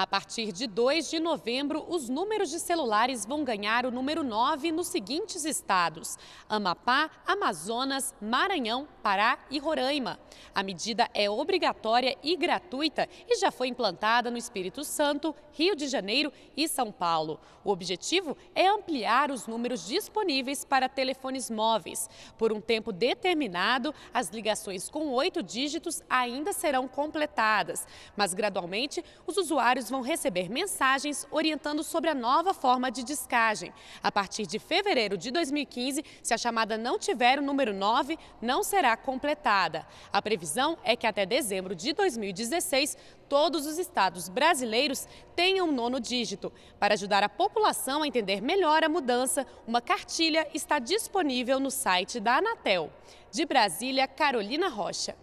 A partir de 2 de novembro, os números de celulares vão ganhar o número 9 nos seguintes estados: Amapá, Amazonas, Maranhão, Pará e Roraima. A medida é obrigatória e gratuita e já foi implantada no Espírito Santo, Rio de Janeiro e São Paulo. O objetivo é ampliar os números disponíveis para telefones móveis. Por um tempo determinado, as ligações com oito dígitos ainda serão completadas, mas gradualmente os usuários vão receber mensagens orientando sobre a nova forma de descagem. A partir de fevereiro de 2015, se a chamada não tiver o número 9, não será completada. A previsão é que até dezembro de 2016, todos os estados brasileiros tenham um nono dígito. Para ajudar a população a entender melhor a mudança, uma cartilha está disponível no site da Anatel. De Brasília, Carolina Rocha.